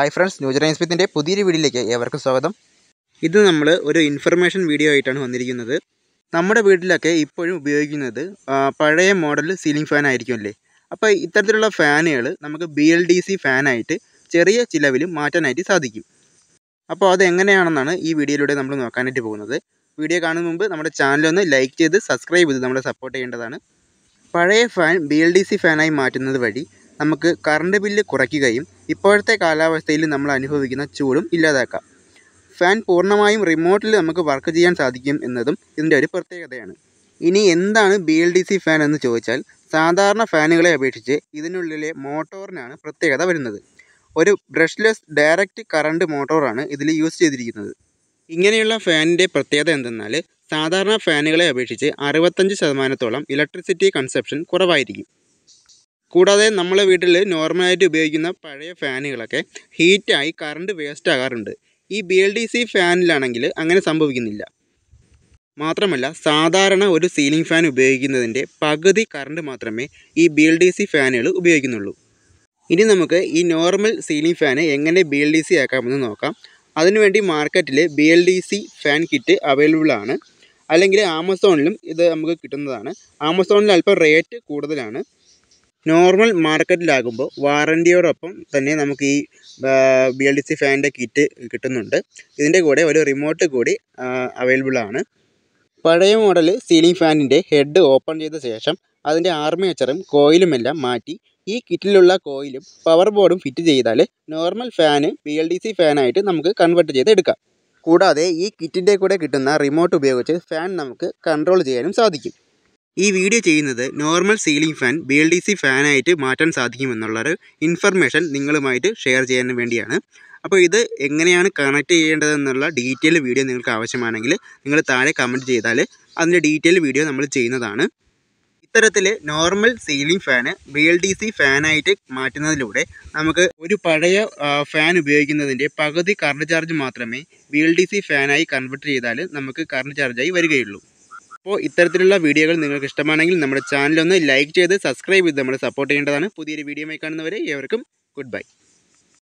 hi friends ന്യൂജർ ഇൻസ്പിത്തിൻ്റെ പുതിയൊരു വീഡിയോയിലേക്ക് ഏവർക്കും സ്വാഗതം ഇത് നമ്മൾ ഒരു ഇൻഫർമേഷൻ വീഡിയോ ആയിട്ടാണ് വന്നിരിക്കുന്നത് നമ്മുടെ വീട്ടിലൊക്കെ ഇപ്പോഴും ഉപയോഗിക്കുന്നത് പഴയ മോഡൽ സീലിംഗ് ഫാൻ ആയിരിക്കുമല്ലേ അപ്പോൾ ഇത്തരത്തിലുള്ള ഫാനുകൾ നമുക്ക് ബി എൽ ഡി സി ഫാനായിട്ട് ചെറിയ ചിലവിൽ മാറ്റാനായിട്ട് സാധിക്കും അപ്പോൾ അത് എങ്ങനെയാണെന്നാണ് ഈ വീഡിയോയിലൂടെ നമ്മൾ നോക്കാനായിട്ട് പോകുന്നത് വീഡിയോ കാണുന്ന മുമ്പ് നമ്മുടെ ചാനലൊന്ന് ലൈക്ക് ചെയ്ത് സബ്സ്ക്രൈബ് ചെയ്ത് നമ്മളെ സപ്പോർട്ട് ചെയ്യേണ്ടതാണ് പഴയ fan B L D C ഫാനായി മാറ്റുന്നത് വഴി നമുക്ക് കറണ്ട് ബില്ല് കുറയ്ക്കുകയും ഇപ്പോഴത്തെ കാലാവസ്ഥയിൽ നമ്മൾ അനുഭവിക്കുന്ന ചൂടും ഇല്ലാതാക്കാം ഫാൻ പൂർണ്ണമായും റിമോട്ടിൽ നമുക്ക് വർക്ക് ചെയ്യാൻ സാധിക്കും എന്നതും ഇതിൻ്റെ ഒരു പ്രത്യേകതയാണ് ഇനി എന്താണ് B L D C fan എന്ന് ചോദിച്ചാൽ സാധാരണ ഫാനുകളെ അപേക്ഷിച്ച് ഇതിനുള്ളിലെ മോട്ടോറിനാണ് പ്രത്യേകത വരുന്നത് ഒരു ബ്രഷ്ലെസ് ഡയറക്റ്റ് കറണ്ട് മോട്ടോറാണ് ഇതിൽ യൂസ് ചെയ്തിരിക്കുന്നത് ഇങ്ങനെയുള്ള ഫാനിൻ്റെ പ്രത്യേകത എന്തെന്നാൽ സാധാരണ ഫാനുകളെ അപേക്ഷിച്ച് അറുപത്തഞ്ച് ശതമാനത്തോളം ഇലക്ട്രിസിറ്റി കൺസപ്ഷൻ കുറവായിരിക്കും കൂടാതെ നമ്മളെ വീട്ടിൽ നോർമലായിട്ട് ഉപയോഗിക്കുന്ന പഴയ ഫാനുകളൊക്കെ ഹീറ്റായി കറണ്ട് വേസ്റ്റ് ആകാറുണ്ട് ഈ ബി എൽ ഡി സി ഫാനിലാണെങ്കിൽ അങ്ങനെ സംഭവിക്കുന്നില്ല മാത്രമല്ല സാധാരണ ഒരു സീലിംഗ് ഫാൻ ഉപയോഗിക്കുന്നതിൻ്റെ പകുതി കറണ്ട് മാത്രമേ ഈ ബി എൽ ഡി സി ഫാനുകൾ ഉപയോഗിക്കുന്നുള്ളൂ ഇനി നമുക്ക് ഈ നോർമൽ സീലിംഗ് ഫാന് എങ്ങനെ ബി എൽ ഡി സി ആക്കാമെന്ന് നോക്കാം അതിനുവേണ്ടി മാർക്കറ്റിൽ B L D C fan kit available ആണ് അല്ലെങ്കിൽ ആമസോണിലും ഇത് നമുക്ക് കിട്ടുന്നതാണ് ആമസോണിൽ അല്പം റേറ്റ് കൂടുതലാണ് നോർമൽ മാർക്കറ്റിലാകുമ്പോൾ വാറൻറ്റിയോടൊപ്പം തന്നെ നമുക്ക് ഈ ബി എൽ ഡി സി ഫാനിൻ്റെ കിറ്റ് കിട്ടുന്നുണ്ട് ഇതിൻ്റെ കൂടെ ഒരു റിമോട്ട് കൂടി അവൈലബിളാണ് പഴയ മോഡൽ സീലിംഗ് ഫാനിൻ്റെ ഹെഡ് ഓപ്പൺ ചെയ്ത ശേഷം അതിൻ്റെ ആർമേച്ചറും കോയിലുമെല്ലാം മാറ്റി ഈ കിറ്റിലുള്ള കോയിലും പവർ ബോർഡും ഫിറ്റ് ചെയ്താൽ നോർമൽ ഫാന് ബി എൽ ഡി സി ഫാനായിട്ട് നമുക്ക് കൺവെർട്ട് ചെയ്ത് എടുക്കാം കൂടാതെ ഈ കിറ്റിൻ്റെ കൂടെ കിട്ടുന്ന റിമോട്ട് ഉപയോഗിച്ച് ഫാൻ നമുക്ക് കൺട്രോൾ ചെയ്യാനും സാധിക്കും ഈ വീഡിയോ ചെയ്യുന്നത് normal ceiling fan B L D C ഫാനായിട്ട് മാറ്റാൻ സാധിക്കുമെന്നുള്ളൊരു ഇൻഫർമേഷൻ നിങ്ങളുമായിട്ട് ഷെയർ ചെയ്യാൻ വേണ്ടിയാണ് അപ്പോൾ ഇത് എങ്ങനെയാണ് കണക്ട് ചെയ്യേണ്ടതെന്നുള്ള ഡീറ്റെയിൽ വീഡിയോ നിങ്ങൾക്ക് ആവശ്യമാണെങ്കിൽ നിങ്ങൾ താഴെ കമൻറ്റ് ചെയ്താൽ അതിൻ്റെ ഡീറ്റെയിൽ വീഡിയോ നമ്മൾ ചെയ്യുന്നതാണ് ഇത്തരത്തിൽ നോർമൽ സീലിംഗ് ഫാന് ബി എൽ ഡി സി ഫാനായിട്ട് മാറ്റുന്നതിലൂടെ നമുക്ക് ഒരു പഴയ ഫാൻ ഉപയോഗിക്കുന്നതിൻ്റെ പകുതി കറണ്ട് ചാർജ് മാത്രമേ ബി എൽ ഡി സി ഫാനായി കൺവെർട്ട് ചെയ്താൽ നമുക്ക് കറണ്ട് ചാർജായി വരികയുള്ളൂ അപ്പോൾ ഇത്തരത്തിലുള്ള വീഡിയോകൾ നിങ്ങൾക്ക് ഇഷ്ടമാണെങ്കിൽ നമ്മുടെ ചാനലൊന്ന് ലൈക്ക് ചെയ്ത് സബ്സ്ക്രൈബ് ചെയ്ത് നമ്മൾ സപ്പോർട്ട് ചെയ്യേണ്ടതാണ് പുതിയൊരു ആയി കാണുന്നവരെ ഏവർക്കും ഗുഡ് ബൈ